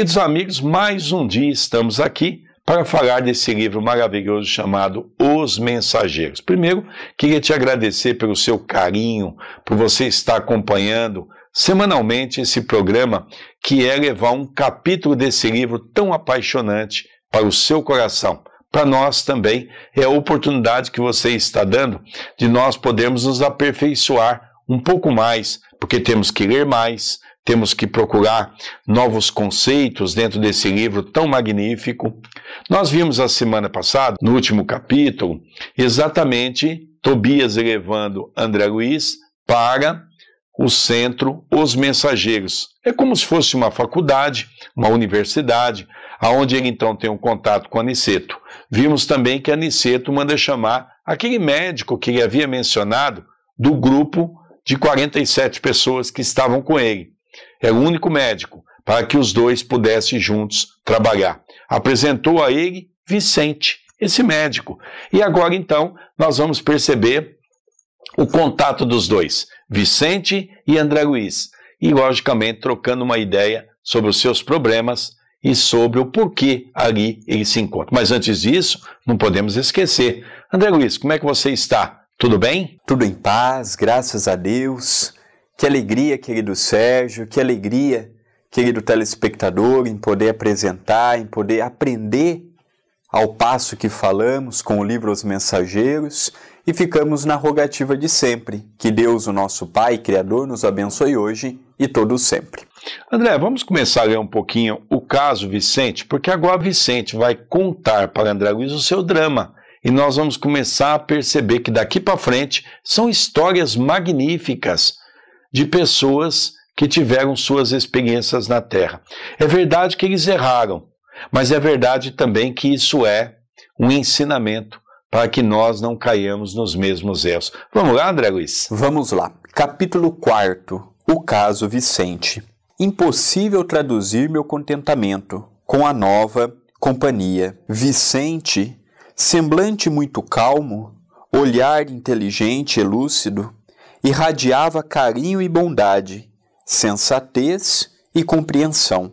Queridos amigos, mais um dia estamos aqui para falar desse livro maravilhoso chamado Os Mensageiros. Primeiro, queria te agradecer pelo seu carinho, por você estar acompanhando semanalmente esse programa que é levar um capítulo desse livro tão apaixonante para o seu coração. Para nós também é a oportunidade que você está dando de nós podermos nos aperfeiçoar um pouco mais, porque temos que ler mais, temos que procurar novos conceitos dentro desse livro tão magnífico. Nós vimos a semana passada, no último capítulo, exatamente Tobias elevando André Luiz para o centro Os Mensageiros. É como se fosse uma faculdade, uma universidade, aonde ele então tem um contato com Aniceto. Vimos também que Aniceto manda chamar aquele médico que ele havia mencionado do grupo de 47 pessoas que estavam com ele. É o único médico para que os dois pudessem juntos trabalhar. Apresentou a ele Vicente, esse médico. E agora então nós vamos perceber o contato dos dois, Vicente e André Luiz, e logicamente trocando uma ideia sobre os seus problemas e sobre o porquê ali ele se encontra. Mas antes disso, não podemos esquecer. André Luiz, como é que você está? Tudo bem? Tudo em paz, graças a Deus. Que alegria, querido Sérgio, que alegria, querido telespectador, em poder apresentar, em poder aprender ao passo que falamos com o livro Os Mensageiros e ficamos na rogativa de sempre. Que Deus, o nosso Pai Criador, nos abençoe hoje e todos sempre. André, vamos começar a ler um pouquinho o caso Vicente, porque agora Vicente vai contar para André Luiz o seu drama e nós vamos começar a perceber que daqui para frente são histórias magníficas de pessoas que tiveram suas experiências na Terra. É verdade que eles erraram, mas é verdade também que isso é um ensinamento para que nós não caiamos nos mesmos erros. Vamos lá, André Luiz? Vamos lá. Capítulo 4 O caso Vicente. Impossível traduzir meu contentamento com a nova companhia. Vicente, semblante muito calmo, olhar inteligente e lúcido, irradiava carinho e bondade, sensatez e compreensão.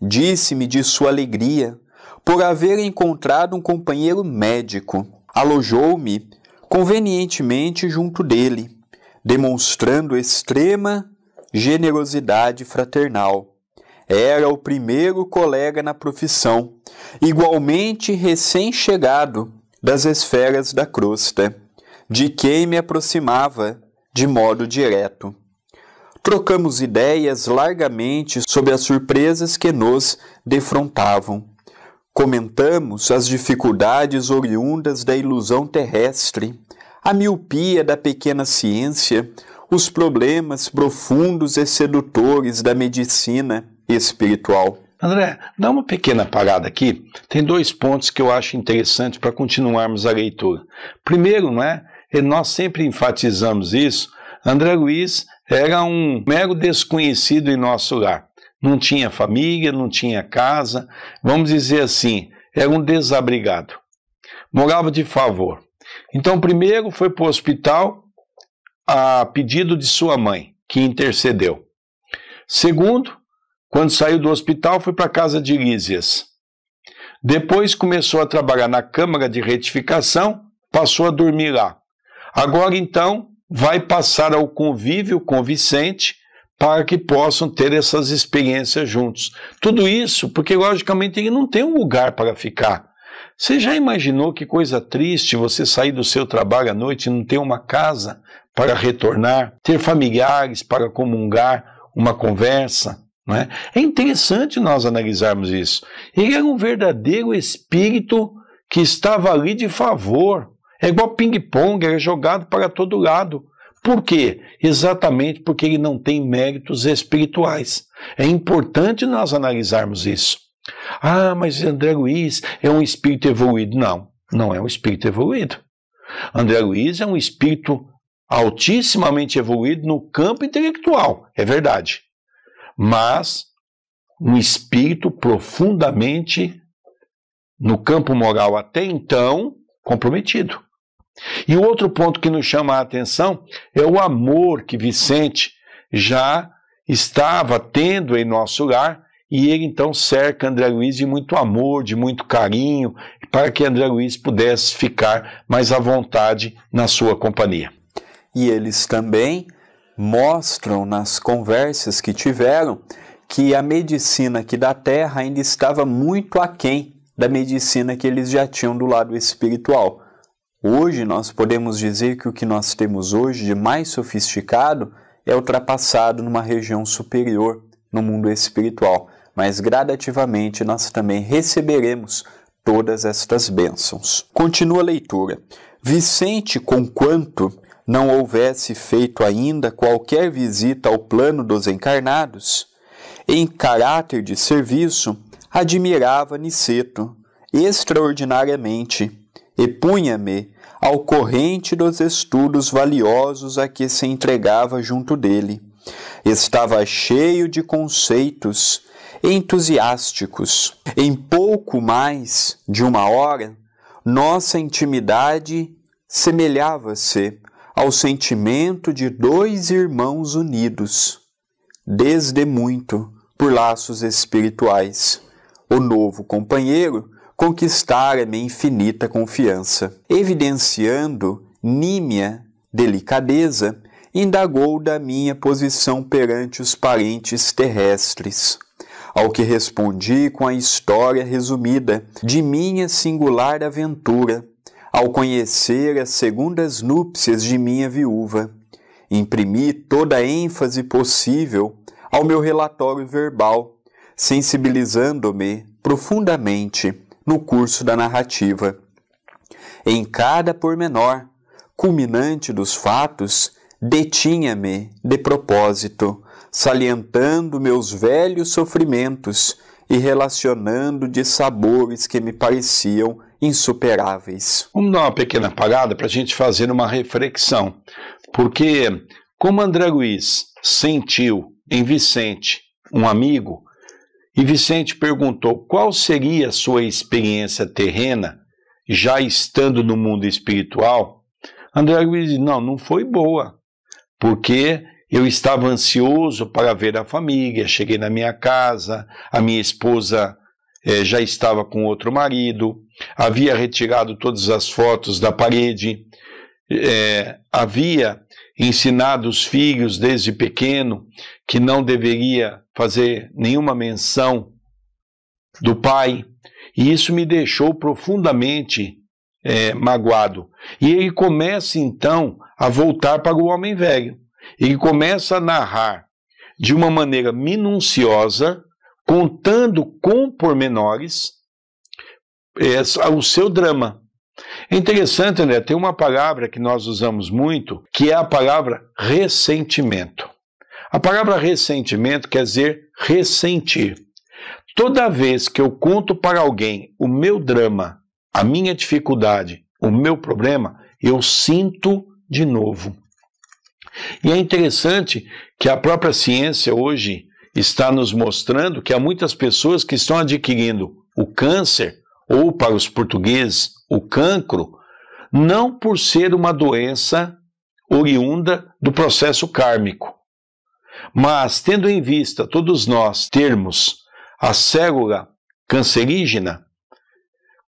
Disse-me de sua alegria por haver encontrado um companheiro médico. Alojou-me convenientemente junto dele, demonstrando extrema generosidade fraternal. Era o primeiro colega na profissão, igualmente recém-chegado das esferas da crosta, de quem me aproximava de modo direto. Trocamos ideias largamente sobre as surpresas que nos defrontavam. Comentamos as dificuldades oriundas da ilusão terrestre, a miopia da pequena ciência, os problemas profundos e sedutores da medicina espiritual. André, dá uma pequena parada aqui. Tem dois pontos que eu acho interessante para continuarmos a leitura. Primeiro, não é? e nós sempre enfatizamos isso, André Luiz era um mero desconhecido em nosso lar. Não tinha família, não tinha casa, vamos dizer assim, era um desabrigado. Morava de favor. Então, primeiro foi para o hospital a pedido de sua mãe, que intercedeu. Segundo, quando saiu do hospital, foi para a casa de Lísias. Depois começou a trabalhar na Câmara de Retificação, passou a dormir lá. Agora então vai passar ao convívio com Vicente para que possam ter essas experiências juntos. Tudo isso porque, logicamente, ele não tem um lugar para ficar. Você já imaginou que coisa triste você sair do seu trabalho à noite e não ter uma casa para retornar, ter familiares para comungar, uma conversa? Não é? é interessante nós analisarmos isso. Ele era um verdadeiro espírito que estava ali de favor, é igual ping-pong, é jogado para todo lado. Por quê? Exatamente porque ele não tem méritos espirituais. É importante nós analisarmos isso. Ah, mas André Luiz é um espírito evoluído. Não, não é um espírito evoluído. André Luiz é um espírito altissimamente evoluído no campo intelectual, é verdade. Mas um espírito profundamente, no campo moral até então, comprometido. E o outro ponto que nos chama a atenção é o amor que Vicente já estava tendo em nosso lar, e ele então cerca André Luiz de muito amor, de muito carinho, para que André Luiz pudesse ficar mais à vontade na sua companhia. E eles também mostram nas conversas que tiveram que a medicina aqui da terra ainda estava muito aquém da medicina que eles já tinham do lado espiritual. Hoje nós podemos dizer que o que nós temos hoje de mais sofisticado é ultrapassado numa região superior no mundo espiritual, mas gradativamente nós também receberemos todas estas bênçãos. Continua a leitura. Vicente, conquanto não houvesse feito ainda qualquer visita ao plano dos encarnados, em caráter de serviço, admirava Niceto extraordinariamente e punha-me ao corrente dos estudos valiosos a que se entregava junto dele. Estava cheio de conceitos entusiásticos. Em pouco mais de uma hora, nossa intimidade semelhava-se ao sentimento de dois irmãos unidos, desde muito por laços espirituais. O novo companheiro conquistar a minha infinita confiança. Evidenciando nímia delicadeza, indagou da minha posição perante os parentes terrestres. Ao que respondi com a história resumida de minha singular aventura, ao conhecer as segundas núpcias de minha viúva. Imprimi toda a ênfase possível ao meu relatório verbal, sensibilizando-me profundamente no curso da narrativa. Em cada pormenor, culminante dos fatos, detinha-me de propósito, salientando meus velhos sofrimentos e relacionando de sabores que me pareciam insuperáveis. Vamos dar uma pequena parada para a gente fazer uma reflexão, porque como André Luiz sentiu em Vicente, um amigo, e Vicente perguntou: qual seria a sua experiência terrena, já estando no mundo espiritual? André Luiz disse: não, não foi boa, porque eu estava ansioso para ver a família, cheguei na minha casa, a minha esposa eh, já estava com outro marido, havia retirado todas as fotos da parede, é, havia ensinado os filhos desde pequeno que não deveria fazer nenhuma menção do pai, e isso me deixou profundamente é, magoado. E ele começa então a voltar para o homem velho. Ele começa a narrar de uma maneira minuciosa, contando com pormenores é, o seu drama. É interessante, né? Tem uma palavra que nós usamos muito, que é a palavra ressentimento. A palavra ressentimento quer dizer ressentir. Toda vez que eu conto para alguém o meu drama, a minha dificuldade, o meu problema, eu sinto de novo. E é interessante que a própria ciência hoje está nos mostrando que há muitas pessoas que estão adquirindo o câncer ou para os portugueses, o cancro, não por ser uma doença oriunda do processo kármico, mas tendo em vista todos nós termos a célula cancerígena,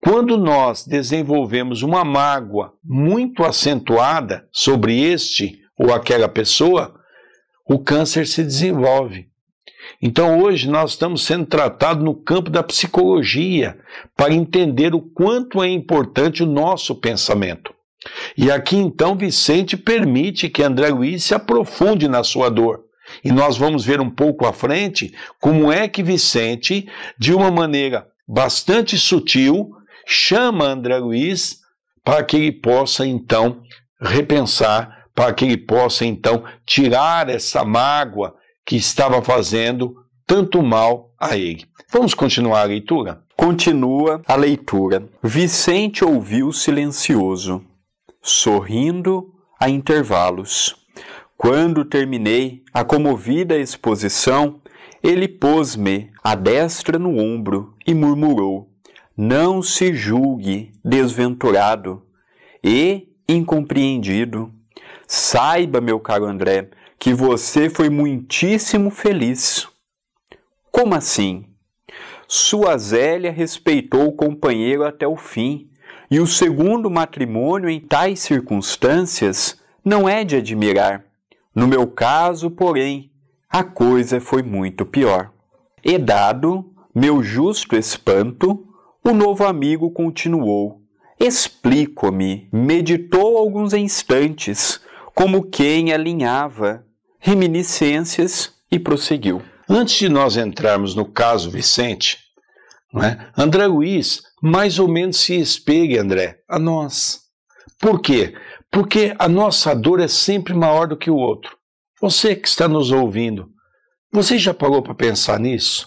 quando nós desenvolvemos uma mágoa muito acentuada sobre este ou aquela pessoa, o câncer se desenvolve. Então hoje nós estamos sendo tratados no campo da psicologia para entender o quanto é importante o nosso pensamento. E aqui então Vicente permite que André Luiz se aprofunde na sua dor. E nós vamos ver um pouco à frente como é que Vicente, de uma maneira bastante sutil, chama André Luiz para que ele possa então repensar, para que ele possa então tirar essa mágoa, que estava fazendo tanto mal a ele. Vamos continuar a leitura? Continua a leitura. Vicente ouviu silencioso, sorrindo a intervalos. Quando terminei a comovida exposição, ele pôs-me a destra no ombro e murmurou: Não se julgue desventurado e incompreendido. Saiba, meu caro André, que você foi muitíssimo feliz. Como assim? Sua Zélia respeitou o companheiro até o fim, e o segundo matrimônio em tais circunstâncias não é de admirar. No meu caso, porém, a coisa foi muito pior. E dado meu justo espanto, o novo amigo continuou. Explico-me. Meditou alguns instantes, como quem alinhava reminiscências e prosseguiu. Antes de nós entrarmos no caso Vicente, não é? André Luiz mais ou menos se espelha, André, a nós. Por quê? Porque a nossa dor é sempre maior do que o outro. Você que está nos ouvindo, você já parou para pensar nisso?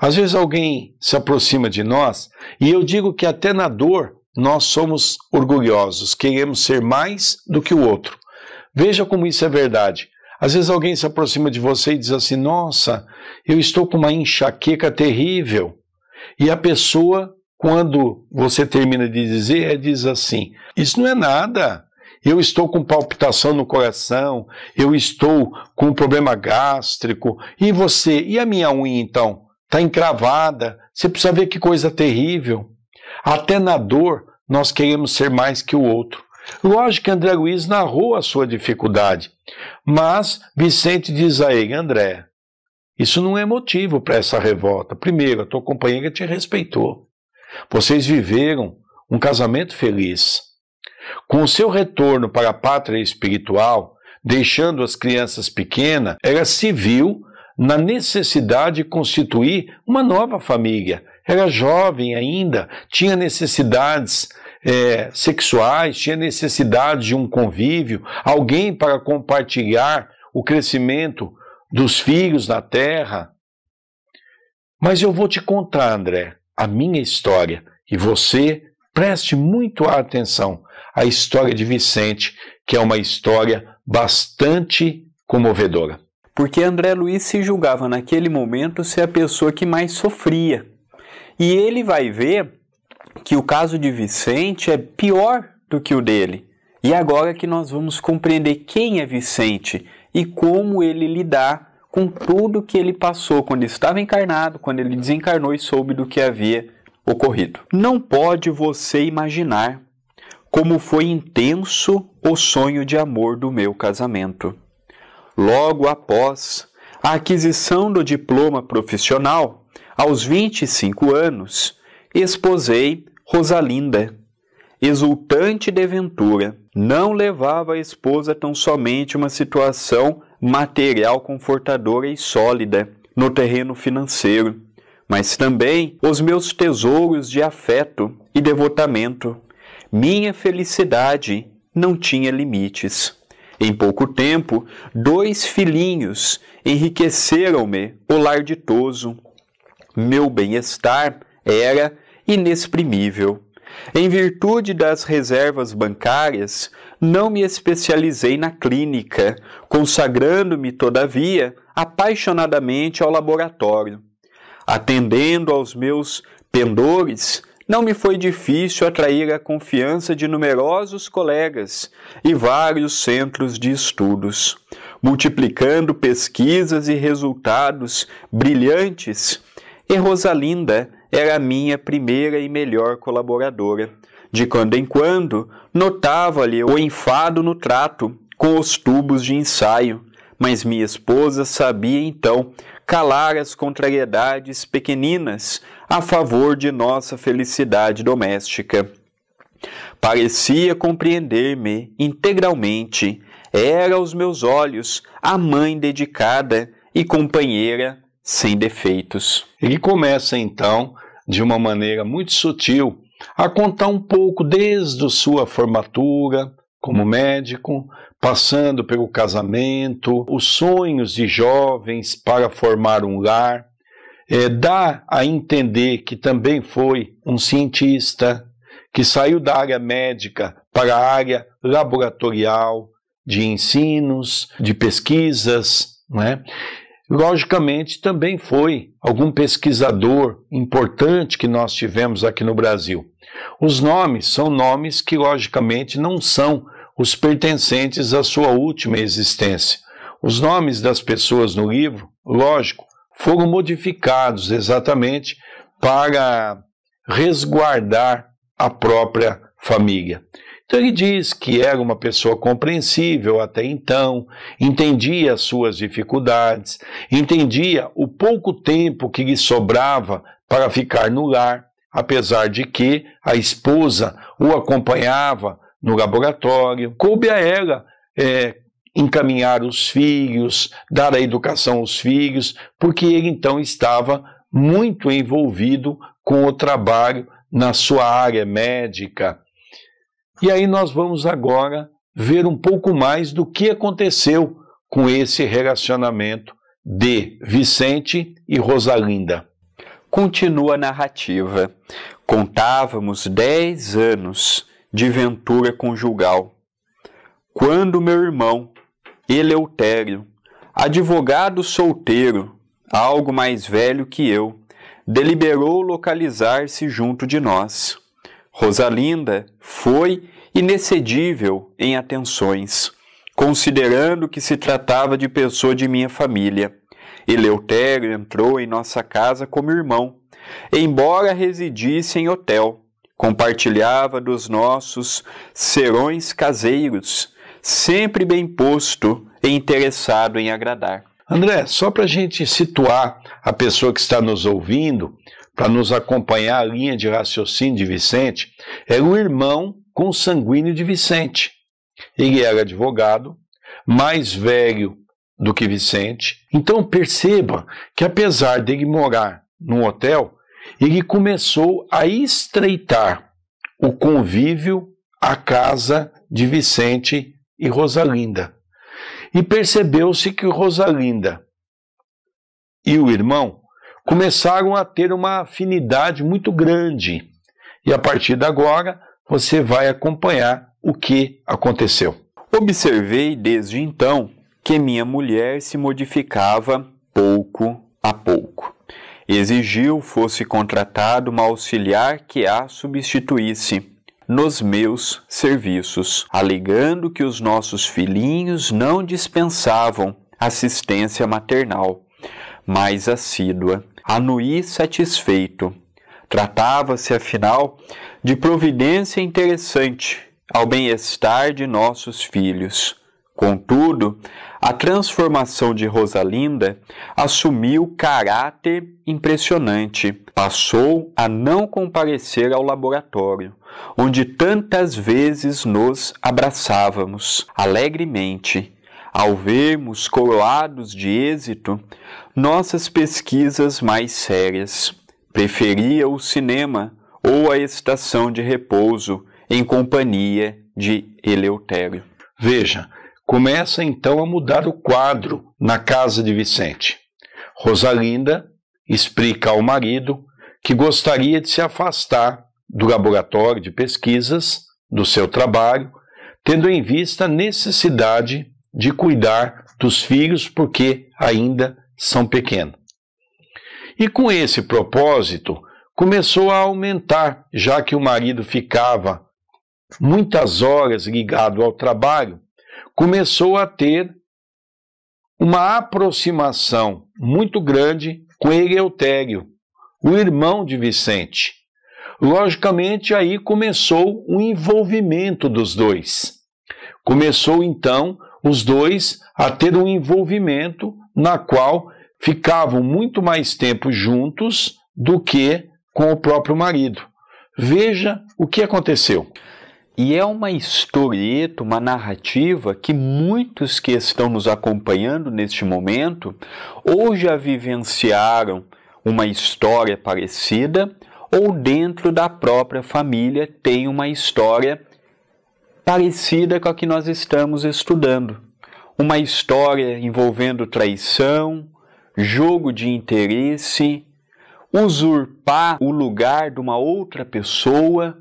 Às vezes alguém se aproxima de nós e eu digo que até na dor nós somos orgulhosos, queremos ser mais do que o outro. Veja como isso é verdade. Às vezes alguém se aproxima de você e diz assim: Nossa, eu estou com uma enxaqueca terrível. E a pessoa, quando você termina de dizer, é, diz assim: Isso não é nada. Eu estou com palpitação no coração, eu estou com um problema gástrico. E você? E a minha unha então? Está encravada. Você precisa ver que coisa terrível. Até na dor, nós queremos ser mais que o outro. Lógico que André Luiz narrou a sua dificuldade. Mas Vicente diz a ele, André, isso não é motivo para essa revolta. Primeiro, a tua companheira te respeitou. Vocês viveram um casamento feliz. Com o seu retorno para a pátria espiritual, deixando as crianças pequenas, ela se viu na necessidade de constituir uma nova família. Era jovem ainda, tinha necessidades é, sexuais, tinha necessidade de um convívio, alguém para compartilhar o crescimento dos filhos na terra. Mas eu vou te contar, André, a minha história e você preste muito atenção à história de Vicente, que é uma história bastante comovedora. Porque André Luiz se julgava naquele momento ser a pessoa que mais sofria. E ele vai ver que o caso de Vicente é pior do que o dele. E agora que nós vamos compreender quem é Vicente e como ele lidar com tudo que ele passou quando estava encarnado, quando ele desencarnou e soube do que havia ocorrido. Não pode você imaginar como foi intenso o sonho de amor do meu casamento. Logo após a aquisição do diploma profissional, aos 25 anos, esposei Rosalinda, exultante de ventura, não levava a esposa tão somente uma situação material confortadora e sólida no terreno financeiro, mas também os meus tesouros de afeto e devotamento. Minha felicidade não tinha limites. Em pouco tempo, dois filhinhos enriqueceram-me o lar ditoso. Meu bem-estar era inexprimível. Em virtude das reservas bancárias, não me especializei na clínica, consagrando-me, todavia, apaixonadamente ao laboratório. Atendendo aos meus pendores, não me foi difícil atrair a confiança de numerosos colegas e vários centros de estudos, multiplicando pesquisas e resultados brilhantes. E Rosalinda era minha primeira e melhor colaboradora. De quando em quando, notava-lhe o enfado no trato com os tubos de ensaio, mas minha esposa sabia então calar as contrariedades pequeninas a favor de nossa felicidade doméstica. Parecia compreender-me integralmente. Era aos meus olhos a mãe dedicada e companheira sem defeitos. Ele começa então, de uma maneira muito sutil, a contar um pouco desde sua formatura como médico, passando pelo casamento, os sonhos de jovens para formar um lar. É, dá a entender que também foi um cientista, que saiu da área médica para a área laboratorial, de ensinos, de pesquisas, né? Logicamente, também foi algum pesquisador importante que nós tivemos aqui no Brasil. Os nomes são nomes que, logicamente, não são os pertencentes à sua última existência. Os nomes das pessoas no livro, lógico, foram modificados exatamente para resguardar a própria família. Então ele diz que era uma pessoa compreensível até então, entendia as suas dificuldades, entendia o pouco tempo que lhe sobrava para ficar no lar, apesar de que a esposa o acompanhava no laboratório. Coube a ela é, encaminhar os filhos, dar a educação aos filhos, porque ele então estava muito envolvido com o trabalho na sua área médica e aí nós vamos agora ver um pouco mais do que aconteceu com esse relacionamento de Vicente e Rosalinda. Continua a narrativa. Contávamos dez anos de ventura conjugal, quando meu irmão, Eleutério, advogado solteiro, algo mais velho que eu, deliberou localizar-se junto de nós. Rosalinda foi inexcedível em atenções, considerando que se tratava de pessoa de minha família. Eleutério entrou em nossa casa como irmão, embora residisse em hotel. Compartilhava dos nossos serões caseiros, sempre bem posto e interessado em agradar. André, só para a gente situar a pessoa que está nos ouvindo, para nos acompanhar a linha de raciocínio de Vicente, era é o irmão consanguíneo de Vicente. Ele era advogado, mais velho do que Vicente. Então perceba que apesar dele morar num hotel, ele começou a estreitar o convívio à casa de Vicente e Rosalinda. E percebeu-se que Rosalinda e o irmão começaram a ter uma afinidade muito grande. E a partir de agora, você vai acompanhar o que aconteceu. Observei desde então que minha mulher se modificava pouco a pouco. Exigiu fosse contratado uma auxiliar que a substituísse nos meus serviços, alegando que os nossos filhinhos não dispensavam assistência maternal mais assídua Anuí satisfeito. Tratava-se, afinal, de providência interessante ao bem-estar de nossos filhos. Contudo, a transformação de Rosalinda assumiu caráter impressionante. Passou a não comparecer ao laboratório, onde tantas vezes nos abraçávamos alegremente ao vermos coroados de êxito nossas pesquisas mais sérias, preferia o cinema ou a estação de repouso em companhia de Eleutério. Veja, começa então a mudar o quadro na casa de Vicente. Rosalinda explica ao marido que gostaria de se afastar do laboratório de pesquisas, do seu trabalho, tendo em vista a necessidade de cuidar dos filhos porque ainda são pequenos. E com esse propósito, começou a aumentar, já que o marido ficava muitas horas ligado ao trabalho, começou a ter uma aproximação muito grande com Eleutério, o irmão de Vicente. Logicamente, aí começou o envolvimento dos dois. Começou então os dois a ter um envolvimento na qual ficavam muito mais tempo juntos do que com o próprio marido. Veja o que aconteceu. E é uma historieta, uma narrativa que muitos que estão nos acompanhando neste momento ou já vivenciaram uma história parecida ou dentro da própria família tem uma história parecida com a que nós estamos estudando. Uma história envolvendo traição, jogo de interesse, usurpar o lugar de uma outra pessoa.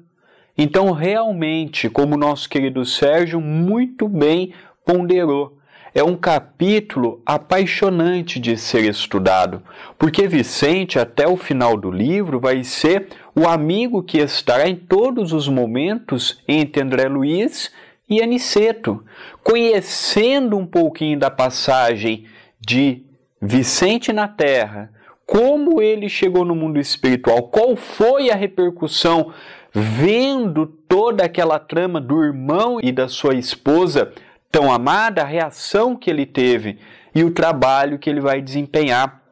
Então, realmente, como o nosso querido Sérgio muito bem ponderou, é um capítulo apaixonante de ser estudado, porque Vicente, até o final do livro, vai ser o amigo que estará em todos os momentos entre André Luiz e Aniceto, conhecendo um pouquinho da passagem de Vicente na Terra, como ele chegou no mundo espiritual, qual foi a repercussão, vendo toda aquela trama do irmão e da sua esposa tão amada, a reação que ele teve e o trabalho que ele vai desempenhar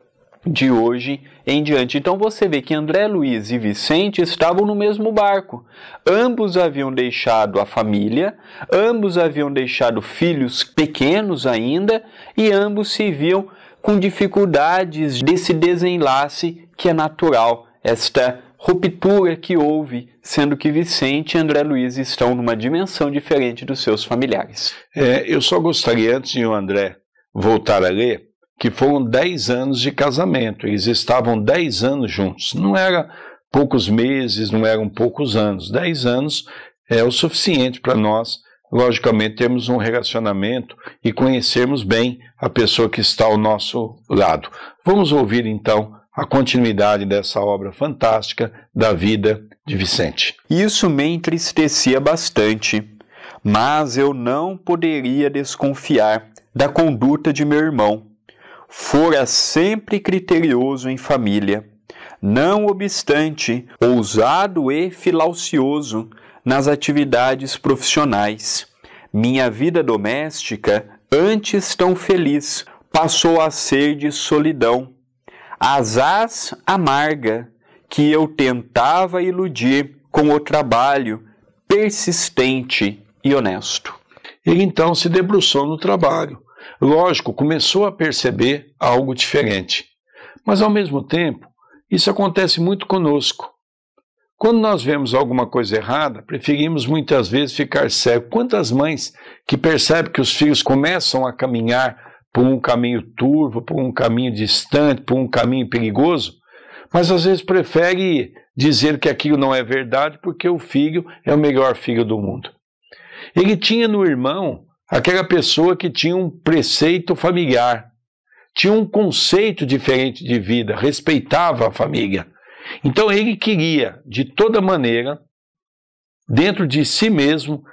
de hoje em diante. Então você vê que André Luiz e Vicente estavam no mesmo barco. Ambos haviam deixado a família, ambos haviam deixado filhos pequenos ainda e ambos se viam com dificuldades desse desenlace que é natural, esta ruptura que houve, sendo que Vicente e André Luiz estão numa dimensão diferente dos seus familiares. É, eu só gostaria, antes de o André voltar a ler, que foram 10 anos de casamento. Eles estavam 10 anos juntos. Não era poucos meses, não eram poucos anos. 10 anos é o suficiente para nós, logicamente, termos um relacionamento e conhecermos bem a pessoa que está ao nosso lado. Vamos ouvir então a continuidade dessa obra fantástica da vida de Vicente. Isso me entristecia bastante, mas eu não poderia desconfiar da conduta de meu irmão fora sempre criterioso em família, não obstante, ousado e filaucioso nas atividades profissionais. Minha vida doméstica, antes tão feliz, passou a ser de solidão. asas amarga, que eu tentava iludir com o trabalho persistente e honesto. Ele então se debruçou no trabalho lógico, começou a perceber algo diferente. Mas, ao mesmo tempo, isso acontece muito conosco. Quando nós vemos alguma coisa errada, preferimos muitas vezes ficar cego. Quantas mães que percebem que os filhos começam a caminhar por um caminho turvo, por um caminho distante, por um caminho perigoso, mas às vezes prefere dizer que aquilo não é verdade porque o filho é o melhor filho do mundo. Ele tinha no irmão aquela pessoa que tinha um preceito familiar, tinha um conceito diferente de vida, respeitava a família. Então ele queria, de toda maneira, dentro de si mesmo,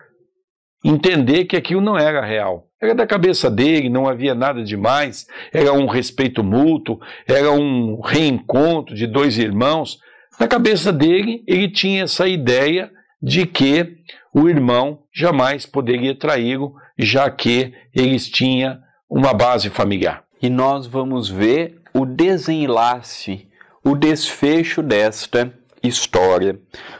entender que aquilo não era real. Era da cabeça dele, não havia nada demais, era um respeito mútuo, era um reencontro de dois irmãos. Na cabeça dele, ele tinha essa ideia de que o irmão jamais poderia traí-lo já que eles tinham uma base familiar. E nós vamos ver o desenlace, o desfecho desta história.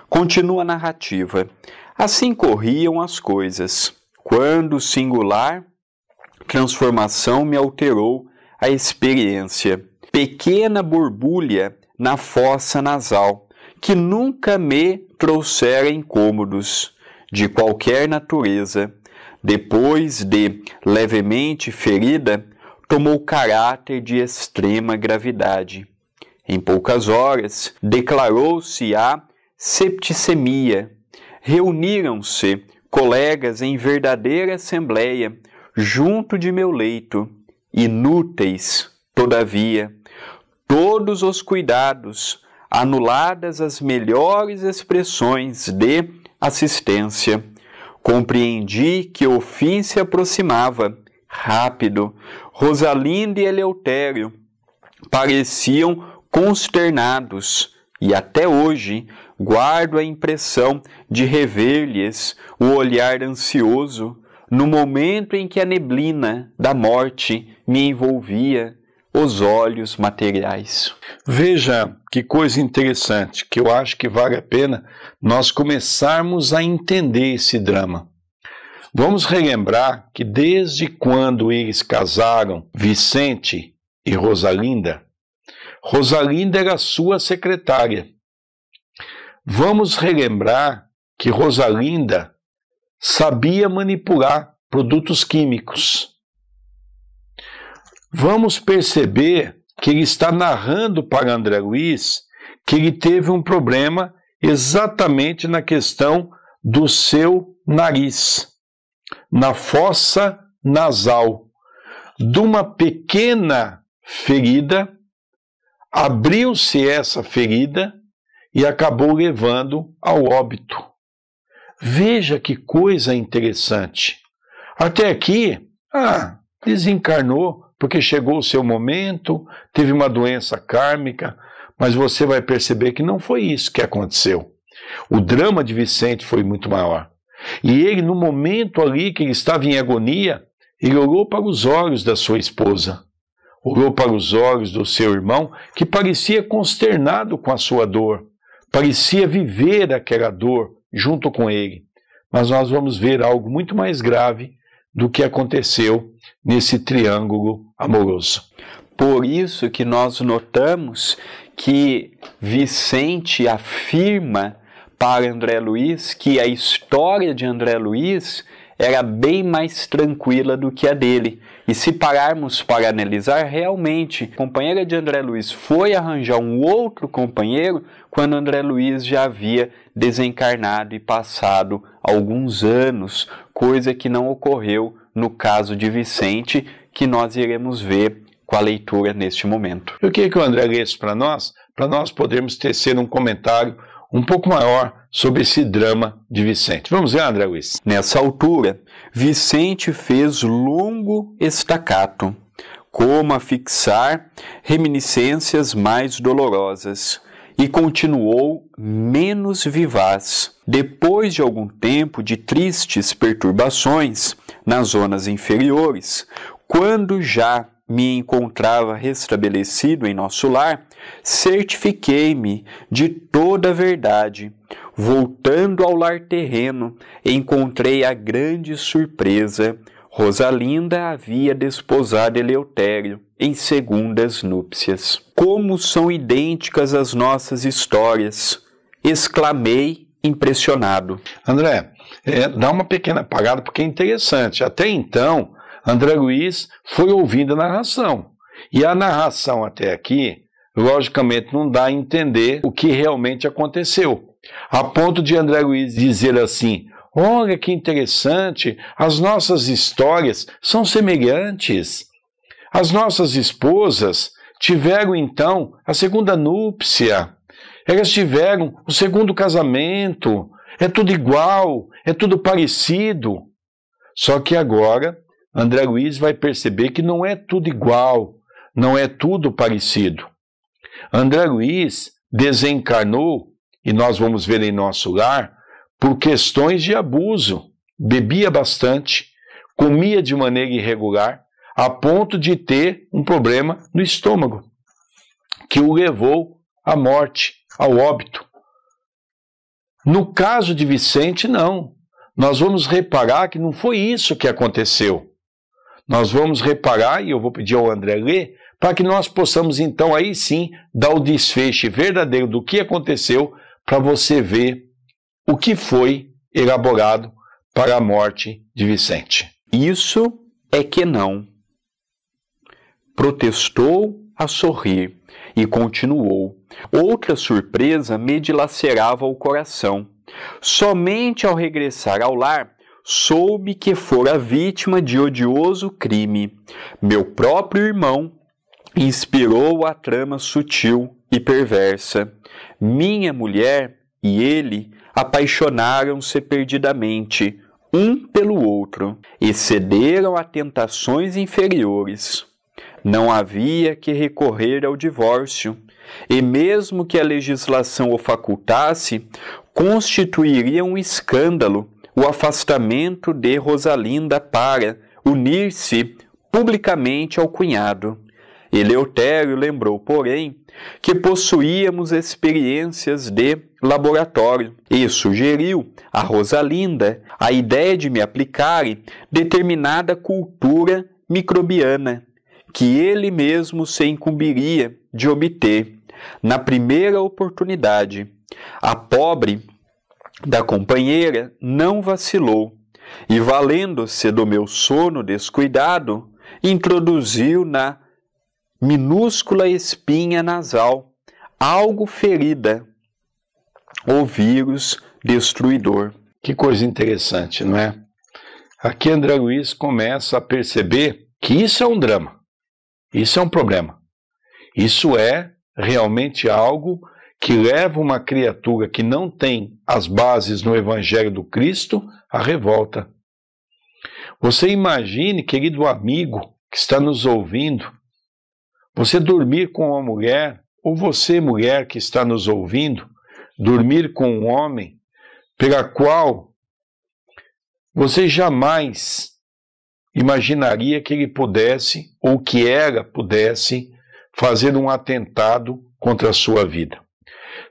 Continua a narrativa. Assim corriam as coisas, quando singular transformação me alterou a experiência. Pequena borbulha na fossa nasal, que nunca me trouxera incômodos de qualquer natureza depois de levemente ferida, tomou caráter de extrema gravidade. Em poucas horas, declarou-se a septicemia. Reuniram-se colegas em verdadeira assembleia, junto de meu leito, inúteis, todavia, todos os cuidados, anuladas as melhores expressões de assistência. Compreendi que o fim se aproximava, rápido. Rosalinda e Eleutério pareciam consternados, e até hoje guardo a impressão de rever-lhes o olhar ansioso no momento em que a neblina da morte me envolvia os olhos materiais. Veja que coisa interessante, que eu acho que vale a pena nós começarmos a entender esse drama. Vamos relembrar que desde quando eles casaram, Vicente e Rosalinda, Rosalinda era sua secretária. Vamos relembrar que Rosalinda sabia manipular produtos químicos vamos perceber que ele está narrando para André Luiz que ele teve um problema exatamente na questão do seu nariz, na fossa nasal. De uma pequena ferida, abriu-se essa ferida e acabou levando ao óbito. Veja que coisa interessante. Até aqui, ah, desencarnou, porque chegou o seu momento, teve uma doença kármica, mas você vai perceber que não foi isso que aconteceu. O drama de Vicente foi muito maior. E ele, no momento ali que ele estava em agonia, ele olhou para os olhos da sua esposa, olhou para os olhos do seu irmão, que parecia consternado com a sua dor, parecia viver aquela dor junto com ele. Mas nós vamos ver algo muito mais grave do que aconteceu nesse triângulo amoroso. Por isso que nós notamos que Vicente afirma para André Luiz que a história de André Luiz era bem mais tranquila do que a dele. E se pararmos para analisar, realmente, a companheira de André Luiz foi arranjar um outro companheiro quando André Luiz já havia desencarnado e passado alguns anos, coisa que não ocorreu no caso de Vicente, que nós iremos ver com a leitura neste momento. E o que, que o André disse para nós? Para nós podermos tecer um comentário um pouco maior sobre esse drama de Vicente. Vamos ver, André Luiz. Nessa altura, Vicente fez longo estacato, como a fixar reminiscências mais dolorosas, e continuou menos vivaz. Depois de algum tempo de tristes perturbações nas zonas inferiores, quando já me encontrava restabelecido em nosso lar, certifiquei-me de toda a verdade. Voltando ao lar terreno, encontrei a grande surpresa. Rosalinda havia desposado Eleutério em segundas núpcias. Como são idênticas as nossas histórias! exclamei impressionado. André, é, dá uma pequena apagada porque é interessante. Até então, André Luiz foi ouvindo a narração. E a narração até aqui, logicamente, não dá a entender o que realmente aconteceu. A ponto de André Luiz dizer assim: Olha que interessante, as nossas histórias são semelhantes. As nossas esposas tiveram então a segunda núpcia, elas tiveram o segundo casamento, é tudo igual, é tudo parecido. Só que agora André Luiz vai perceber que não é tudo igual, não é tudo parecido. André Luiz desencarnou, e nós vamos ver em nosso lar, por questões de abuso. Bebia bastante, comia de maneira irregular, a ponto de ter um problema no estômago, que o levou à morte, ao óbito. No caso de Vicente, não. Nós vamos reparar que não foi isso que aconteceu nós vamos reparar, e eu vou pedir ao André ler, para que nós possamos então aí sim dar o desfecho verdadeiro do que aconteceu, para você ver o que foi elaborado para a morte de Vicente. Isso é que não. Protestou a sorrir e continuou. Outra surpresa me dilacerava o coração. Somente ao regressar ao lar soube que fora vítima de odioso crime. Meu próprio irmão inspirou a trama sutil e perversa. Minha mulher e ele apaixonaram-se perdidamente, um pelo outro, e cederam a tentações inferiores. Não havia que recorrer ao divórcio, e mesmo que a legislação o facultasse, constituiria um escândalo o afastamento de Rosalinda para unir-se publicamente ao cunhado. Eleutério lembrou, porém, que possuíamos experiências de laboratório e sugeriu a Rosalinda a ideia de me aplicar determinada cultura microbiana que ele mesmo se incumbiria de obter na primeira oportunidade. A pobre da companheira não vacilou e, valendo-se do meu sono descuidado, introduziu na minúscula espinha nasal algo ferida, o vírus destruidor. Que coisa interessante, não é? Aqui André Luiz começa a perceber que isso é um drama, isso é um problema, isso é realmente algo que leva uma criatura que não tem as bases no Evangelho do Cristo à revolta. Você imagine, querido amigo que está nos ouvindo, você dormir com uma mulher, ou você, mulher que está nos ouvindo, dormir com um homem pela qual você jamais imaginaria que ele pudesse, ou que ela pudesse, fazer um atentado contra a sua vida.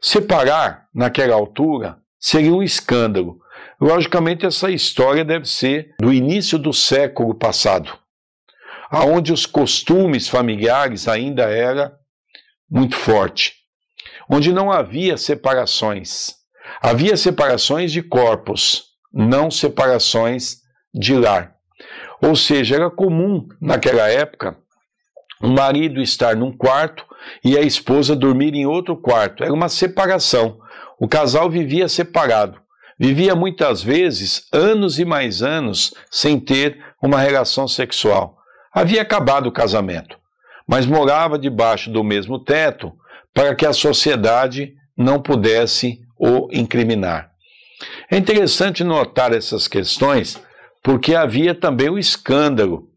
Separar naquela altura seria um escândalo. Logicamente, essa história deve ser do início do século passado, aonde os costumes familiares ainda era muito forte, onde não havia separações. Havia separações de corpos, não separações de lar. Ou seja, era comum naquela época o marido estar num quarto e a esposa dormir em outro quarto. Era uma separação. O casal vivia separado. Vivia muitas vezes anos e mais anos sem ter uma relação sexual. Havia acabado o casamento, mas morava debaixo do mesmo teto para que a sociedade não pudesse o incriminar. É interessante notar essas questões porque havia também o escândalo.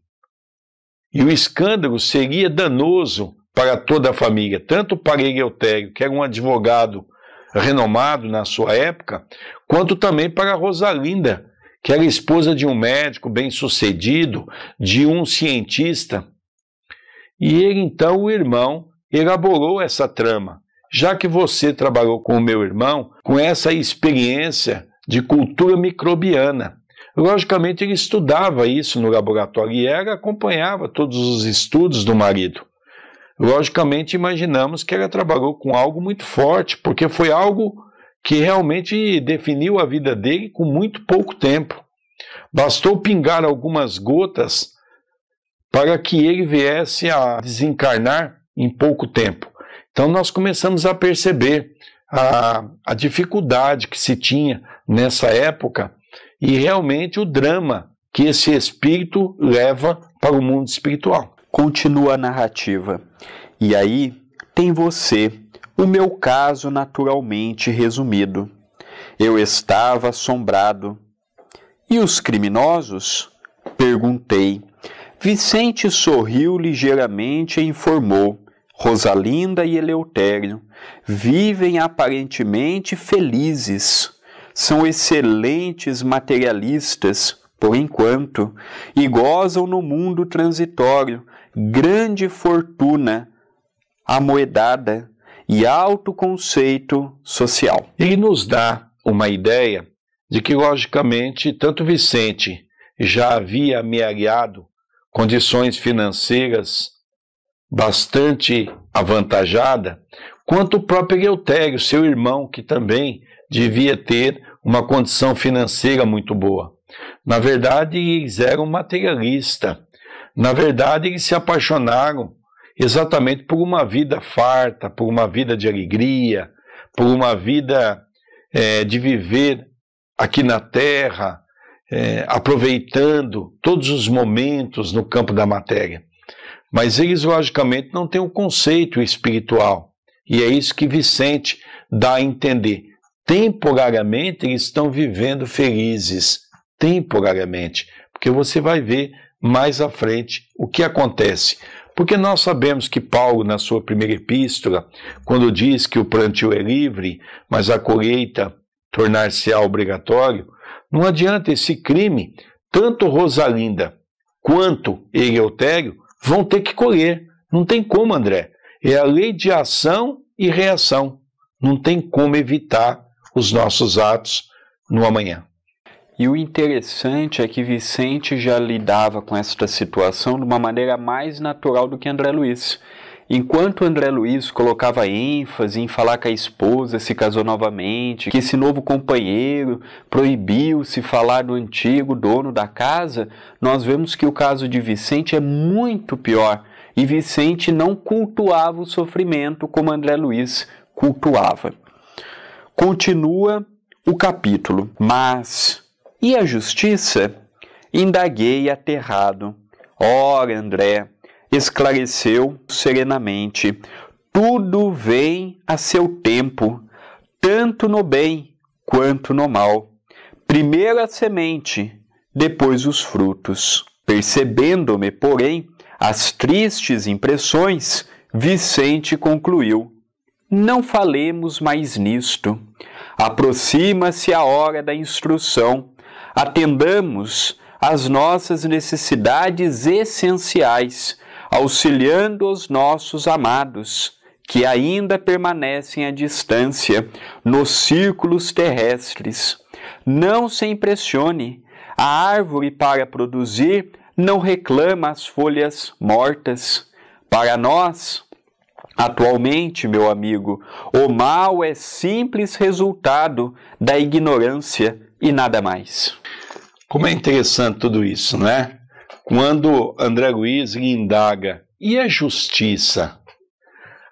E o escândalo seria danoso para toda a família, tanto para Eleutério, que era um advogado renomado na sua época, quanto também para Rosalinda, que era esposa de um médico bem-sucedido, de um cientista. E ele, então, o irmão, elaborou essa trama. Já que você trabalhou com o meu irmão, com essa experiência de cultura microbiana. Logicamente, ele estudava isso no laboratório e ela acompanhava todos os estudos do marido logicamente imaginamos que ela trabalhou com algo muito forte, porque foi algo que realmente definiu a vida dele com muito pouco tempo. Bastou pingar algumas gotas para que ele viesse a desencarnar em pouco tempo. Então nós começamos a perceber a, a dificuldade que se tinha nessa época e realmente o drama que esse espírito leva para o mundo espiritual. Continua a narrativa. E aí tem você, o meu caso naturalmente resumido. Eu estava assombrado. E os criminosos? Perguntei. Vicente sorriu ligeiramente e informou. Rosalinda e Eleutério vivem aparentemente felizes. São excelentes materialistas, por enquanto, e gozam no mundo transitório grande fortuna amoedada e alto conceito social. Ele nos dá uma ideia de que, logicamente, tanto Vicente já havia ameaçado condições financeiras bastante avantajada, quanto o próprio Eleutério, seu irmão, que também devia ter uma condição financeira muito boa. Na verdade, eles eram materialistas, na verdade, eles se apaixonaram exatamente por uma vida farta, por uma vida de alegria, por uma vida é, de viver aqui na terra, é, aproveitando todos os momentos no campo da matéria. Mas eles, logicamente, não têm o um conceito espiritual. E é isso que Vicente dá a entender. Temporariamente, eles estão vivendo felizes. Temporariamente. Porque você vai ver mais à frente o que acontece. Porque nós sabemos que Paulo, na sua primeira epístola, quando diz que o plantio é livre, mas a colheita tornar-se-á obrigatório, não adianta esse crime, tanto Rosalinda quanto Eleutério vão ter que colher. Não tem como, André. É a lei de ação e reação. Não tem como evitar os nossos atos no amanhã. E o interessante é que Vicente já lidava com esta situação de uma maneira mais natural do que André Luiz. Enquanto André Luiz colocava ênfase em falar que a esposa se casou novamente, que esse novo companheiro proibiu-se falar do antigo dono da casa, nós vemos que o caso de Vicente é muito pior e Vicente não cultuava o sofrimento como André Luiz cultuava. Continua o capítulo, mas e a justiça? Indaguei aterrado. Ora, André, esclareceu serenamente: tudo vem a seu tempo, tanto no bem quanto no mal. Primeiro a semente, depois os frutos. Percebendo-me, porém, as tristes impressões, Vicente concluiu: Não falemos mais nisto. Aproxima-se a hora da instrução atendamos às nossas necessidades essenciais, auxiliando os nossos amados que ainda permanecem à distância nos círculos terrestres. Não se impressione, a árvore para produzir não reclama as folhas mortas. Para nós, Atualmente, meu amigo, o mal é simples resultado da ignorância e nada mais. Como é interessante tudo isso, né? Quando André Luiz indaga, e a justiça?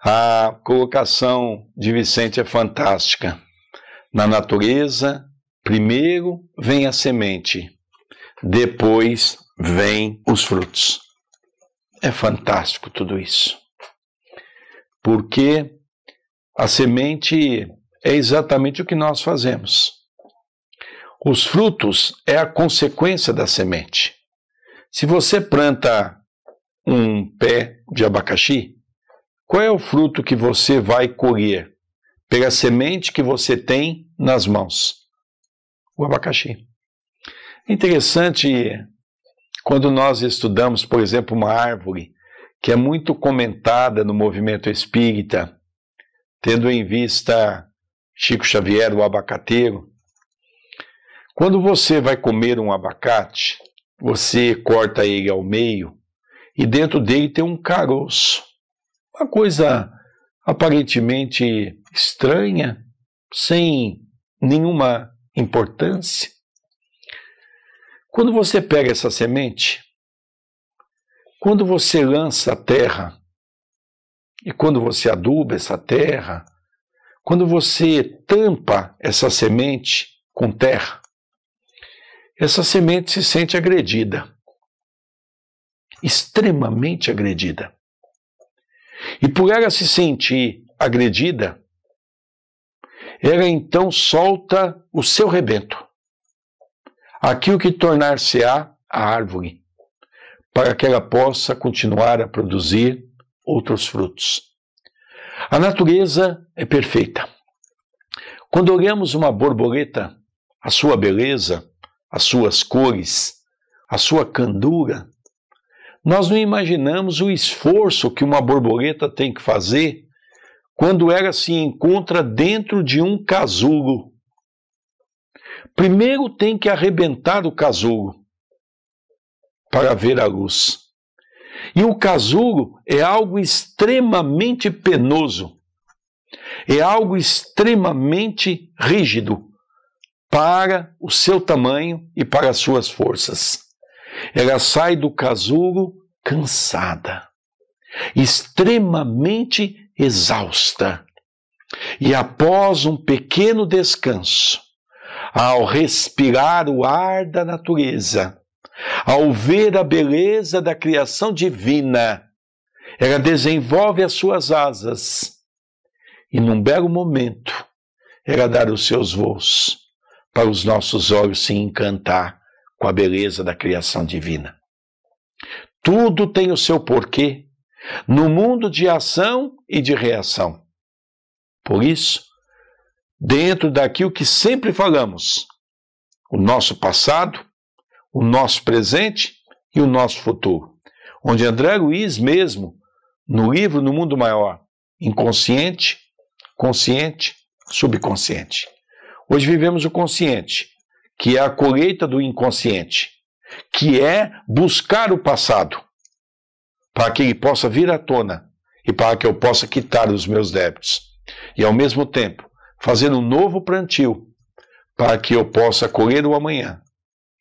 A colocação de Vicente é fantástica. Na natureza, primeiro vem a semente, depois vem os frutos. É fantástico tudo isso. Porque a semente é exatamente o que nós fazemos. Os frutos é a consequência da semente. Se você planta um pé de abacaxi, qual é o fruto que você vai colher? Pela semente que você tem nas mãos. O abacaxi. É interessante quando nós estudamos, por exemplo, uma árvore que é muito comentada no movimento espírita, tendo em vista Chico Xavier, o abacateiro, quando você vai comer um abacate, você corta ele ao meio e dentro dele tem um caroço. Uma coisa aparentemente estranha, sem nenhuma importância. Quando você pega essa semente, quando você lança a terra, e quando você aduba essa terra, quando você tampa essa semente com terra, essa semente se sente agredida, extremamente agredida. E por ela se sentir agredida, ela então solta o seu rebento, aquilo que tornar-se-á a árvore, para que ela possa continuar a produzir outros frutos. A natureza é perfeita. Quando olhamos uma borboleta, a sua beleza, as suas cores, a sua candura. Nós não imaginamos o esforço que uma borboleta tem que fazer quando ela se encontra dentro de um casulo. Primeiro tem que arrebentar o casulo para ver a luz. E o casulo é algo extremamente penoso, é algo extremamente rígido para o seu tamanho e para as suas forças. Ela sai do casulo cansada, extremamente exausta. E após um pequeno descanso, ao respirar o ar da natureza, ao ver a beleza da criação divina, ela desenvolve as suas asas e, num belo momento, ela dá os seus voos para os nossos olhos se encantar com a beleza da criação divina. Tudo tem o seu porquê no mundo de ação e de reação. Por isso, dentro daquilo que sempre falamos, o nosso passado, o nosso presente e o nosso futuro, onde André Luiz mesmo, no livro No Mundo Maior, inconsciente, consciente, subconsciente. Hoje vivemos o consciente, que é a colheita do inconsciente, que é buscar o passado, para que ele possa vir à tona e para que eu possa quitar os meus débitos. E ao mesmo tempo, fazer um novo plantio, para que eu possa colher o amanhã.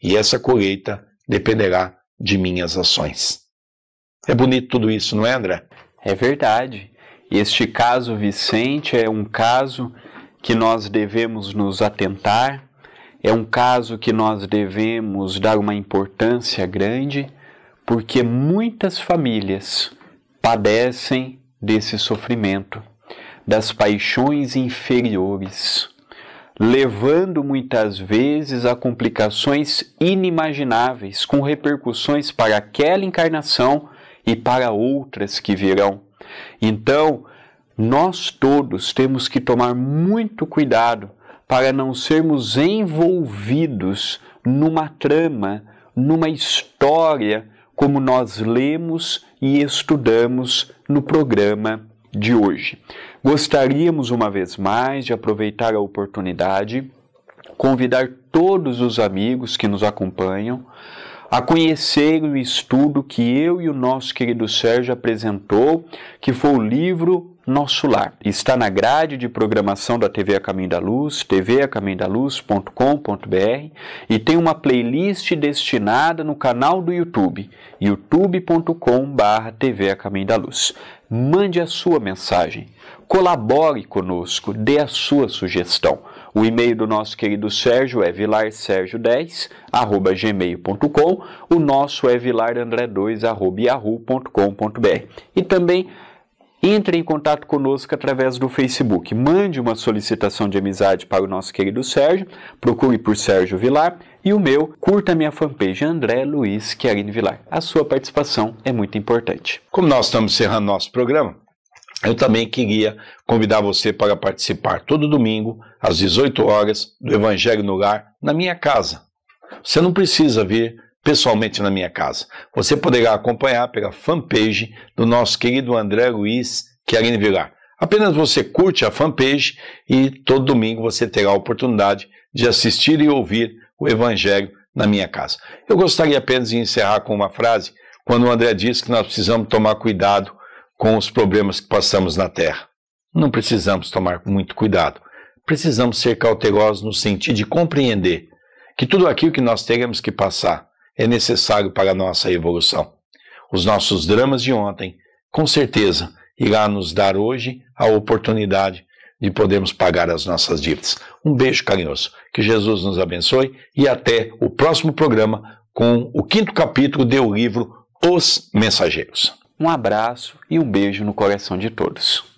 E essa colheita dependerá de minhas ações. É bonito tudo isso, não é, André? É verdade. Este caso Vicente é um caso que nós devemos nos atentar, é um caso que nós devemos dar uma importância grande, porque muitas famílias padecem desse sofrimento, das paixões inferiores, levando muitas vezes a complicações inimagináveis, com repercussões para aquela encarnação e para outras que virão. Então, nós todos temos que tomar muito cuidado para não sermos envolvidos numa trama, numa história, como nós lemos e estudamos no programa de hoje. Gostaríamos, uma vez mais, de aproveitar a oportunidade, convidar todos os amigos que nos acompanham a conhecer o estudo que eu e o nosso querido Sérgio apresentou, que foi o livro Nosso Lar. Está na grade de programação da TV A Caminho da Luz, tvacaminhodaluz.com.br e tem uma playlist destinada no canal do YouTube, youtube.com.br TV A Caminho da Luz. Mande a sua mensagem, colabore conosco, dê a sua sugestão o e-mail do nosso querido Sérgio é vilarsergio 10gmailcom arroba gmail.com. O nosso é vilarandré2 arroba E também entre em contato conosco através do Facebook. Mande uma solicitação de amizade para o nosso querido Sérgio. Procure por Sérgio Vilar. E o meu, curta minha fanpage André Luiz Querine Vilar. A sua participação é muito importante. Como nós estamos encerrando nosso programa, eu também queria convidar você para participar todo domingo, às 18 horas, do Evangelho no Lar, na minha casa. Você não precisa vir pessoalmente na minha casa. Você poderá acompanhar pela fanpage do nosso querido André Luiz Querine é Vilar. Apenas você curte a fanpage e todo domingo você terá a oportunidade de assistir e ouvir o Evangelho na minha casa. Eu gostaria apenas de encerrar com uma frase, quando o André disse que nós precisamos tomar cuidado com os problemas que passamos na Terra. Não precisamos tomar muito cuidado. Precisamos ser cautelosos no sentido de compreender que tudo aquilo que nós teremos que passar é necessário para a nossa evolução. Os nossos dramas de ontem, com certeza, irá nos dar hoje a oportunidade de podermos pagar as nossas dívidas. Um beijo carinhoso, que Jesus nos abençoe e até o próximo programa com o quinto capítulo do livro Os Mensageiros. Um abraço e um beijo no coração de todos.